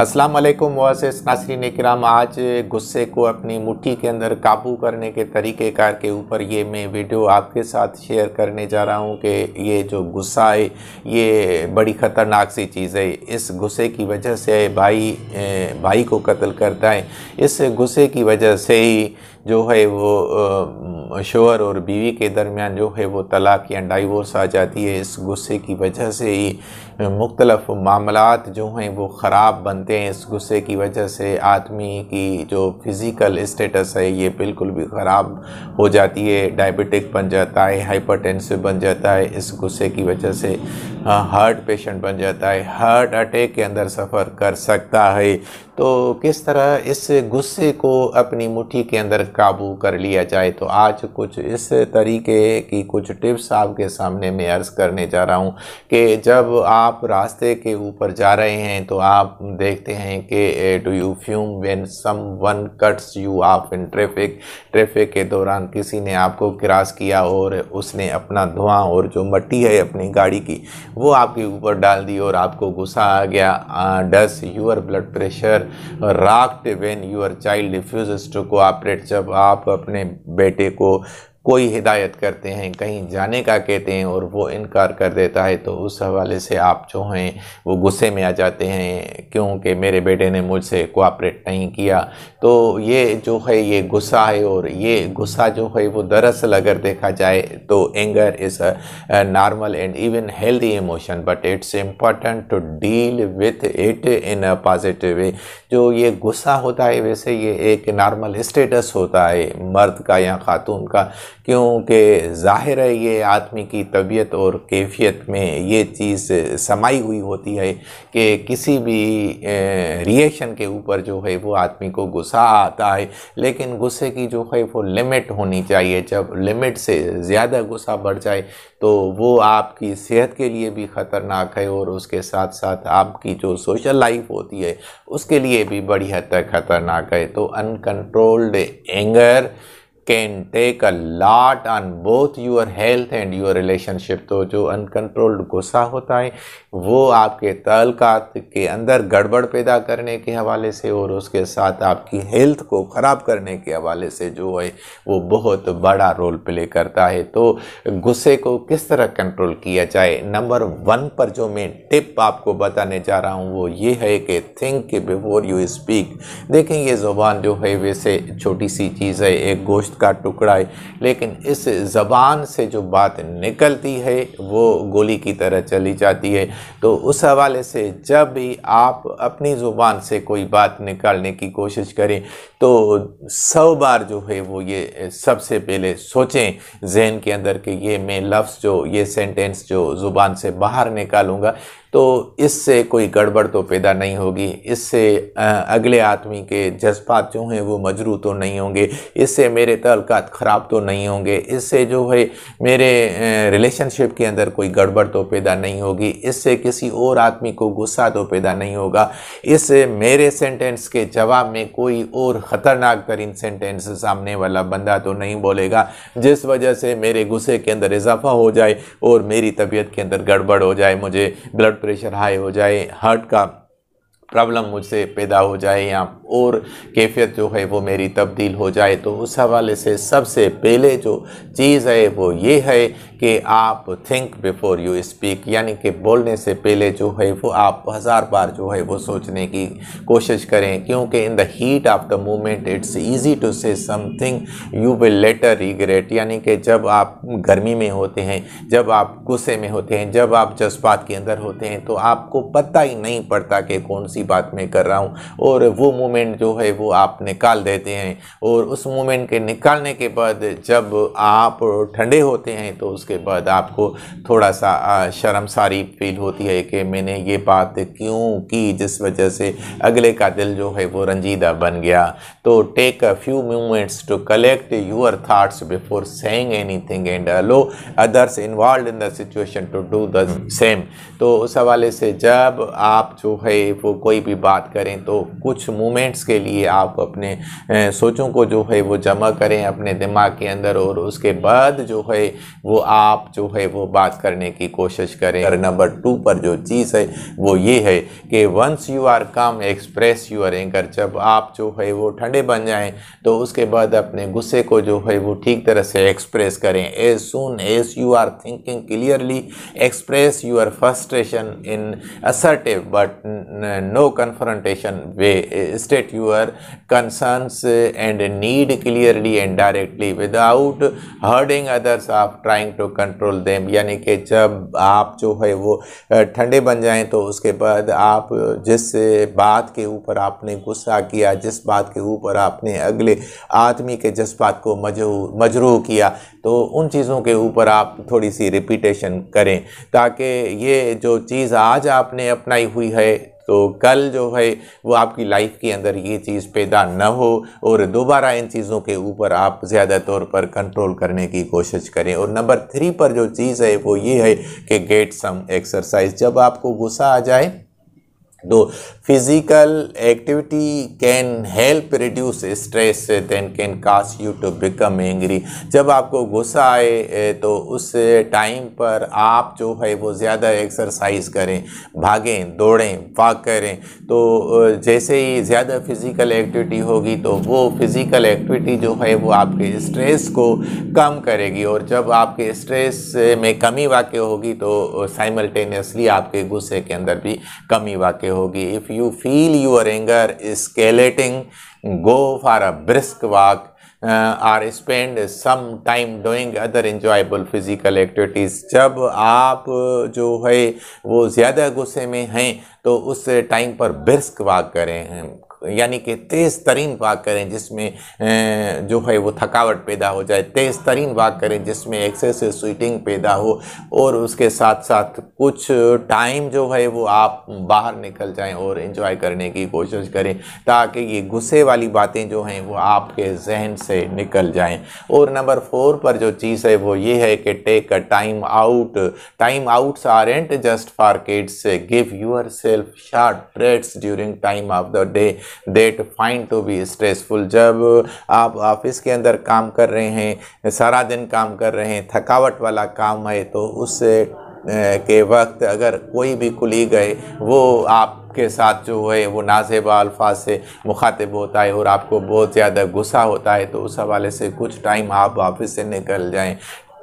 अस्सलाम वालेकुम मोहसिस नासरीन कराम आज गुस्से को अपनी मुट्ठी के अंदर काबू करने के तरीक़ेकार के ऊपर ये मैं वीडियो आपके साथ शेयर करने जा रहा हूँ कि ये जो गुस्सा है ये बड़ी ख़तरनाक सी चीज़ है इस गुस्से की वजह से भाई भाई को कत्ल करता है इस गुस्से की वजह से ही जो है वो शोहर और बीवी के दरमियान जो है वो तलाक या डाइवोर्स आ जाती है इस गुस्से की वजह से ही मुख्तलफ़ मामला जो हैं वो ख़राब बनते हैं इस गुस्से की वजह से आदमी की जो फिज़िकल स्टेटस है ये बिल्कुल भी ख़राब हो जाती है डायबिटिक बन जाता है हाइपरटेंसिव बन जाता है इस गुस्से की वजह से हार्ट पेशेंट बन जाता है हार्ट अटैक के अंदर सफ़र कर सकता है तो किस तरह इस गुस्से को अपनी मुट्ठी के अंदर काबू कर लिया जाए तो आज कुछ इस तरीके की कुछ टिप्स आपके सामने मैं अर्ज़ करने जा रहा हूँ कि जब आप रास्ते के ऊपर जा रहे हैं तो आप देखते हैं कि do you fume when someone cuts you आप इन ट्रैफिक ट्रैफिक के दौरान किसी ने आपको क्रॉस किया और उसने अपना धुआं और जो मट्टी है अपनी गाड़ी की वो आपके ऊपर डाल दी और आपको गुस्सा आ गया does your blood pressure rocket when your child refuse to cooperate जब आप अपने बेटे को कोई हिदायत करते हैं कहीं जाने का कहते हैं और वो इनकार कर देता है तो उस हवाले से आप जो हैं वो गुस्से में आ जाते हैं क्योंकि मेरे बेटे ने मुझसे कोऑपरेट नहीं किया तो ये जो है ये गुस्सा है और ये गुस्सा जो है वो दरअसल अगर देखा जाए तो anger is a normal and even healthy emotion but it's important to deal with it in a positive way जो ये गुस्सा होता है वैसे ये एक नॉर्मल स्टेटस होता है मर्द का या खातून का क्योंकि ज़ाहिर है ये आदमी की तबीयत और कैफियत में ये चीज़ समाई हुई होती है कि किसी भी रिएक्शन के ऊपर जो है वो आदमी को गुस्सा आता है लेकिन गुस्से की जो है वो लिमिट होनी चाहिए जब लिमिट से ज़्यादा गुस्सा बढ़ जाए तो वो आपकी सेहत के लिए भी ख़तरनाक है और उसके साथ साथ आपकी जो सोशल लाइफ होती है उसके लिए भी बड़ी हद तक ख़तरनाक है तो uncontrolled anger can take a lot on both your health and your relationship तो जो अनकंट्रोल्ड गुस्सा होता है वो आपके तलकात के अंदर गड़बड़ पैदा करने के हवाले से और उसके साथ आपकी हेल्थ को ख़राब करने के हवाले से जो है वो बहुत बड़ा रोल प्ले करता है तो गुस्से को किस तरह कंट्रोल किया जाए नंबर वन पर जो मैं टिप आपको बताने जा रहा हूँ वो ये है कि थिंक बिफोर यू स्पीक देखें ये ज़ुबान जो है वैसे छोटी सी चीज़ है एक गोश्त का टुकड़ा है लेकिन इस ज़बान से जो बात निकलती है वो गोली की तरह चली जाती है तो उस हवाले से जब भी आप अपनी ज़ुबान से कोई बात निकालने की कोशिश करें तो सौ बार जो है वो ये सबसे पहले सोचें जहन के अंदर कि ये मैं लफ्ज़ जो ये सेंटेंस जो ज़ुबान से बाहर निकालूँगा तो इससे कोई गड़बड़ तो पैदा नहीं होगी इससे अगले आदमी के जज्बात जो हैं वो मजरू तो नहीं होंगे इससे मेरे अलकात ख़राब तो नहीं होंगे इससे जो है मेरे रिलेशनशिप के अंदर कोई गड़बड़ तो पैदा नहीं होगी इससे किसी और आदमी को गुस्सा तो पैदा नहीं होगा इससे मेरे सेंटेंस के जवाब में कोई और ख़तरनाक तरीन सेंटेंस सामने वाला बंदा तो नहीं बोलेगा जिस वजह से मेरे गुस्से के अंदर इजाफा हो जाए और मेरी तबीयत के अंदर गड़बड़ हो जाए मुझे ब्लड प्रेशर हाई हो जाए हार्ट का प्रॉब्लम मुझसे पैदा हो जाए या और कैफियत जो है वो मेरी तब्दील हो जाए तो उस हवाले से सबसे पहले जो चीज़ है वो ये है कि आप थिंक बिफोर यू स्पीक यानी कि बोलने से पहले जो है वो आप हज़ार बार जो है वो सोचने की कोशिश करें क्योंकि in the heat of the moment it's easy to say something you will later regret यानी कि जब आप गर्मी में होते हैं जब आप गुस्से में होते हैं जब आप जज्बात के अंदर होते हैं तो आपको पता ही नहीं पड़ता कि कौन सी उसी बात में कर रहा हूँ और वो मोमेंट जो है वो आप निकाल देते हैं और उस मोमेंट के निकालने के बाद जब आप ठंडे होते हैं तो उसके बाद आपको थोड़ा सा शर्मसारी फील होती है कि मैंने ये बात क्यों की जिस वजह से अगले का दिल जो है वो रंजीदा बन गया तो take a few moments to collect your thoughts before anything and allow others involve in the situation to do the same तो उस हवाले से जब आप जो है वो कोई भी बात करें तो कुछ मोमेंट्स के लिए आप अपने सोचों को जो है वो जमा करें अपने दिमाग के अंदर और उसके बाद जो है वो आप जो है वो बात करने की कोशिश करें और नंबर टू पर जो चीज़ है वो ये है कि once you are calm express your anger जब आप जो है वो ठंडे बन जाएं तो उसके बाद अपने गुस्से को जो है वो ठीक तरह से एक्सप्रेस करें as soon as you are thinking clearly express your frustration in assertive but no no confrontation way. State your concerns and need clearly and directly without hurting others of trying to control them. यानी कि जब आप जो है वो ठंडे बन जाएं तो उसके बाद आप जिस बात के ऊपर आपने गुस्सा किया जिस बात के ऊपर आपने अगले आदमी के जज्बात को मजरू मजरू किया तो उन चीज़ों के ऊपर आप थोड़ी सी रिपीटेशन करें ताकि ये जो चीज़ आज आपने अपनाई हुई है तो कल जो है वो आपकी लाइफ के अंदर ये चीज़ पैदा न हो और दोबारा इन चीज़ों के ऊपर आप ज़्यादा तौर पर कंट्रोल करने की कोशिश करें और नंबर थ्री पर जो चीज़ है वो ये है कि गेट सम एक्सरसाइज जब आपको गुस्सा आ जाए दो physical activity can help reduce stress than can cause you to become angry जब आपको गुस्सा आए तो उस टाइम पर आप जो है वो ज़्यादा एक्सरसाइज करें भागें दौड़ें वॉक करें तो जैसे ही ज़्यादा फिज़िकल एक्टिविटी होगी तो वो फिज़िकल एक्टिविटी जो है वो आपके स्ट्रेस को कम करेगी और जब आपके स्ट्रेस में कमी वाक़ होगी तो साइमल्टेनियसली आपके गुस्से के अंदर भी कमी वाक़ के होगी if you feel your anger escalating go for a brisk walk or spend some time doing other enjoyable physical activities जब आप जो है वो ज़्यादा गुस्से में हैं तो उस टाइम पर ब्रिस्क वॉक करें यानी कि तेज़ तरीन वाक करें जिसमें जो है वो थकावट पैदा हो जाए तेज़ तरीन वाक करें जिसमें एक्सेसिव स्वीटिंग पैदा हो और उसके साथ साथ कुछ टाइम जो है वो आप बाहर निकल जाएं और इन्जॉय करने की कोशिश करें ताकि ये गुस्से वाली बातें जो हैं वो आपके जहन से निकल जाएं और नंबर फोर पर जो चीज़ है वो ये है कि take a time out time outs aren't just for kids give yourself short breaks during time of the day that fine to be stressful जब आप ऑफिस के अंदर काम कर रहे हैं सारा दिन काम कर रहे हैं थकावट वाला काम है तो उस के वक्त अगर कोई भी कुली गए वो आप के साथ जो है वो नाजेबा अल्फाज से मुखातिब होता है और आपको बहुत ज़्यादा गुस्सा होता है तो उस हवाले से कुछ टाइम आप ऑफिस से निकल जाएं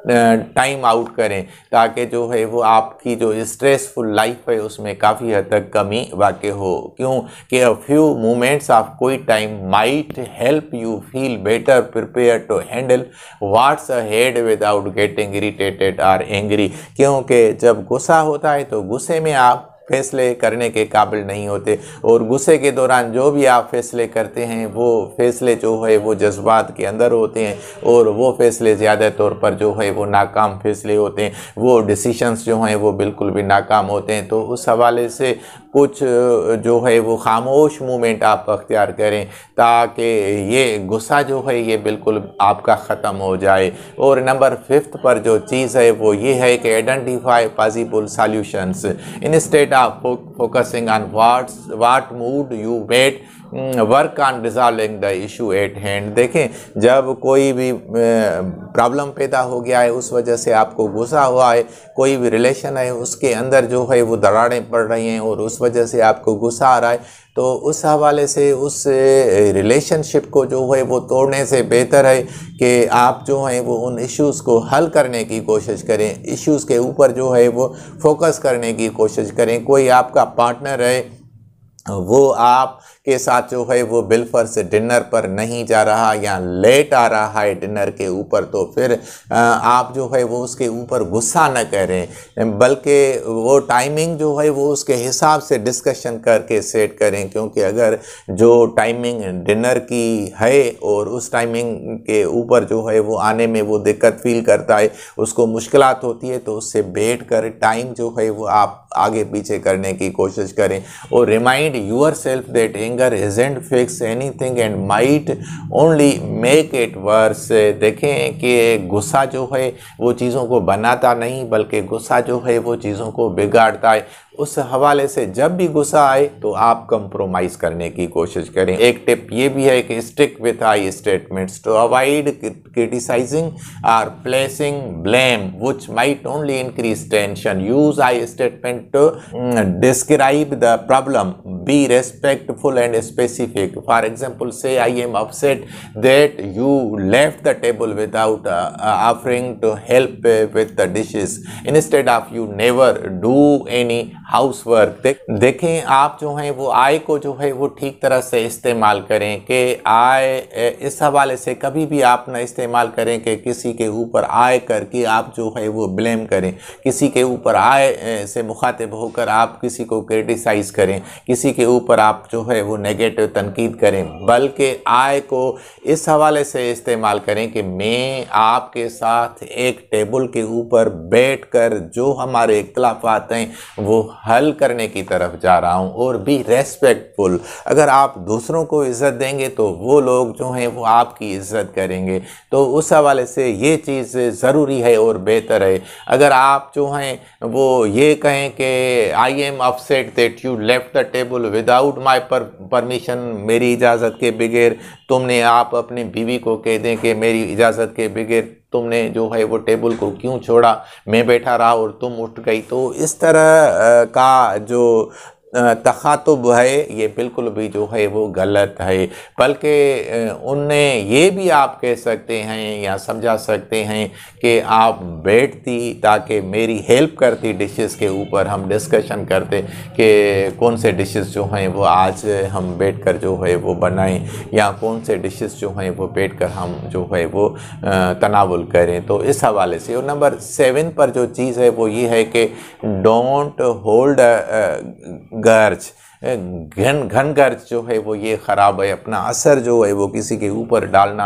टाइम आउट करें ताकि जो है वो आपकी जो स्ट्रेसफुल लाइफ है उसमें काफ़ी हद तक कमी वाक़ हो क्यों कि a few moments of quiet time might help you feel better prepared to handle what's ahead without getting irritated or angry क्योंकि जब गुस्सा होता है तो गुस्से में आप फैसले करने के काबिल नहीं होते और गुस्से के दौरान जो भी आप फैसले करते हैं वो फैसले जो है वो जज्बात के अंदर होते हैं और वो फैसले ज़्यादा तौर पर जो है वो नाकाम फैसले होते हैं वो डिसीशंस जो हैं वो बिल्कुल भी नाकाम होते हैं तो उस हवाले से कुछ जो है वो खामोश मूवमेंट आप अख्तियार करें ताकि ये गुस्सा जो है ये बिल्कुल आपका ख़त्म हो जाए और नंबर फिफ्थ पर जो चीज़ है वो ये है कि identify possible solutions instead focusing on what's, what mood you wait. Work on resolving the issue at hand देखें जब कोई भी प्रॉब्लम पैदा हो गया है उस वजह से आपको गुस्सा हुआ है कोई भी रिलेशन है उसके अंदर जो है वो दरारें पड़ रही हैं और उस वजह से आपको गुस्सा आ रहा है तो उस हवाले से उस रिलेशनशिप को जो है वो तोड़ने से बेहतर है कि आप जो हैं वो उन इश्यूज़ को हल करने की कोशिश करें इश्यूज़ के ऊपर जो है वो फोकस करने की कोशिश करें कोई आपका पार्टनर है वो आप के साथ जो है वो बिलफर से डिनर पर नहीं जा रहा या लेट आ रहा है डिनर के ऊपर तो फिर आप जो है वो उसके ऊपर गुस्सा न करें बल्कि वो टाइमिंग जो है वो उसके हिसाब से डिस्कशन करके सेट करें क्योंकि अगर जो टाइमिंग डिनर की है और उस टाइमिंग के ऊपर जो है वो आने में वो दिक्कत फील करता है उसको मुश्किल होती है तो उससे बैठ कर टाइम जो है वो आप आगे पीछे करने की कोशिश करें और remind yourself that anger isn't fix anything and might only make it worse देखें कि गुस्सा जो है वो चीज़ों को बनाता नहीं बल्कि गुस्सा जो है वो चीज़ों को बिगाड़ता है उस हवाले से जब भी गुस्सा आए तो आप कंप्रोमाइज़ करने की कोशिश करें एक टिप ये भी है कि stick with I statements to avoid criticising or placing blame which might only increase tension use I statement to describe the problem be respectful and specific for example say I am upset that you left the table without offering to help with the dishes in of you never do any housework दे, देखें आप जो हैं वो आय को जो है वो ठीक तरह से इस्तेमाल करें कि आय इस हवाले से कभी भी आप ना इस्तेमाल करें कि किसी के ऊपर आय करके आप जो है वो ब्लेम करें किसी के ऊपर आय से मुखातिब होकर आप किसी को क्रिटिसाइज़ करें किसी के ऊपर आप जो है वो नेगेटिव तनकीद करें बल्कि आय को इस हवाले से इस्तेमाल करें कि मैं आपके साथ एक टेबल के ऊपर बैठ कर जो हमारे इख्लाफात हैं वो हल करने की तरफ जा रहा हूँ और बी रेस्पेक्टफुल अगर आप दूसरों को इज़्ज़त देंगे तो वो लोग जो हैं वो आपकी इज़्ज़त करेंगे तो उस हवाले से ये चीज़ ज़रूरी है और बेहतर है अगर आप जो हैं वो ये कहें कि I am upset that you left the table without my permission मेरी इजाज़त के बगैर तुमने आप अपनी बीवी को कह दें कि मेरी इजाज़त के बगैर तुमने जो है वो टेबल को क्यों छोड़ा मैं बैठा रहा और तुम उठ गई तो इस तरह का जो तखातुब है ये बिल्कुल भी जो है वो गलत है बल्कि उनने ये भी आप कह सकते हैं या समझा सकते हैं कि आप बैठती ताकि मेरी हेल्प करती डिशेस के ऊपर हम डिस्कशन करते कि कौन से डिशेस जो हैं वो आज हम बैठकर जो है वो बनाएं या कौन से डिशेस जो हैं वो बैठकर हम जो है वो तनावुल करें तो इस हवाले से और नंबर सेवन पर जो चीज़ है वो ये है कि डोंट होल्ड गर्ज घन घन गर्ज जो है वो ये ख़राब है अपना असर जो है वो किसी के ऊपर डालना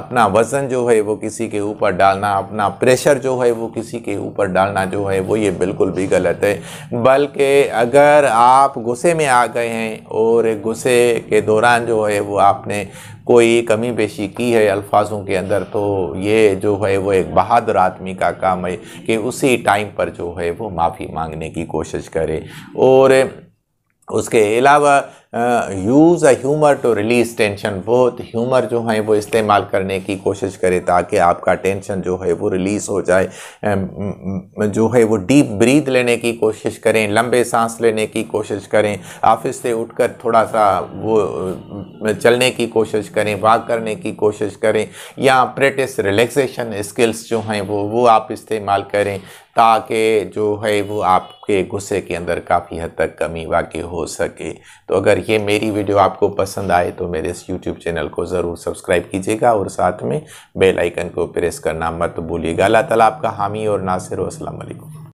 अपना वज़न जो है वो किसी के ऊपर डालना अपना प्रेशर जो है वो किसी के ऊपर डालना जो है वो ये बिल्कुल भी गलत है बल्कि अगर आप गुस्से में आ गए हैं और गुस्से के दौरान जो है वो आपने कोई कमी पेशी की है अल्फाजों के अंदर तो ये जो है वो एक बहादुर आदमी का काम है कि उसी टाइम पर जो है वो माफ़ी मांगने की कोशिश करे और उसके अलावा use a humour to release tension बहुत ह्यूमर जो है वो इस्तेमाल करने की कोशिश करें ताकि आपका टेंशन जो है वो रिलीज़ हो जाए जो है वो डीप ब्रीथ लेने की कोशिश करें लंबे सांस लेने की कोशिश करें ऑफिस से उठकर थोड़ा सा वो चलने की कोशिश करें वॉक करने की कोशिश करें या प्रैक्टिस रिलैक्सेशन स्किल्स जो हैं वो वो आप इस्तेमाल करें ताकि जो है वो आपके गुस्से के अंदर काफ़ी हद तक कमी वाकई हो सके तो अगर ये मेरी वीडियो आपको पसंद आए तो मेरे इस यूट्यूब चैनल को ज़रूर सब्सक्राइब कीजिएगा और साथ में बेल आइकन को प्रेस करना मत भूलिएगा अल्लाह ताला आपका हामी और नासिर असलम